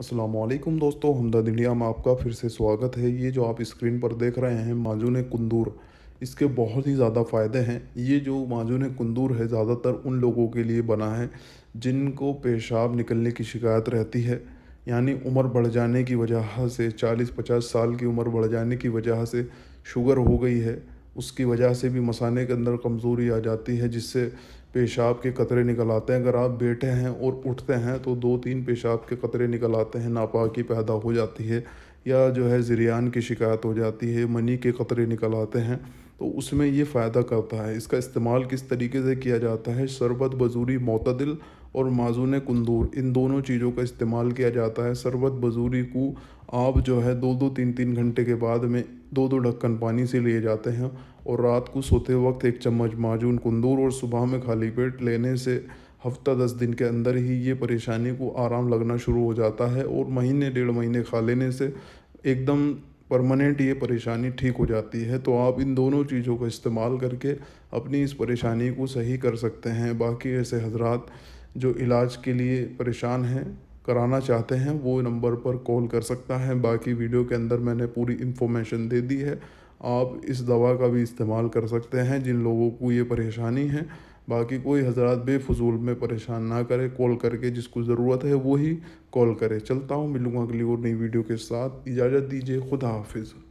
असलम दोस्तों हमदा इंडिया में आपका फिर से स्वागत है ये जो आप स्क्रीन पर देख रहे हैं माजून कुंदूर इसके बहुत ही ज़्यादा फ़ायदे हैं ये जो माजून कुंदूर है ज़्यादातर उन लोगों के लिए बना है जिनको पेशाब निकलने की शिकायत रहती है यानी उम्र बढ़ जाने की वजह से 40-50 साल की उम्र बढ़ जाने की वजह से शुगर हो गई है उसकी वजह से भी मसाने के अंदर कमज़ोरी आ जाती है जिससे पेशाब के कतरे निकल आते हैं अगर आप बैठे हैं और उठते हैं तो दो तीन पेशाब के कतरे निकल आते हैं नापाकी पैदा हो जाती है या जो है ज़रियान की शिकायत हो जाती है मनी के खतरे निकल आते हैं तो उसमें ये फ़ायदा करता है इसका इस्तेमाल किस तरीके से किया जाता है शरबत बजूरी मतदिल और माजून कंदूर इन दोनों चीज़ों का इस्तेमाल किया जाता है शरबत बजूरी को आप जो है दो दो तीन तीन घंटे के बाद में दो दो ढक्कन पानी से लिए जाते हैं और रात को सोते वक्त एक चम्मच माजून कंदूर और सुबह में खाली पेट लेने से हफ्ता दस दिन के अंदर ही ये परेशानी को आराम लगना शुरू हो जाता है और महीने डेढ़ महीने खा लेने से एकदम परमानेंट ये परेशानी ठीक हो जाती है तो आप इन दोनों चीज़ों का इस्तेमाल करके अपनी इस परेशानी को सही कर सकते हैं बाकी ऐसे हजरात जो इलाज के लिए परेशान हैं कराना चाहते हैं वो नंबर पर कॉल कर सकता है बाकी वीडियो के अंदर मैंने पूरी इन्फॉर्मेशन दे दी है आप इस दवा का भी इस्तेमाल कर सकते हैं जिन लोगों को ये परेशानी है बाकी कोई हजरात बेफजूल में परेशान ना करे कॉल करके जिसको ज़रूरत है वही कॉल करे चलता हूँ मिलूँगा अगली और नई वीडियो के साथ इजाज़त दीजिए खुदा हाफिज़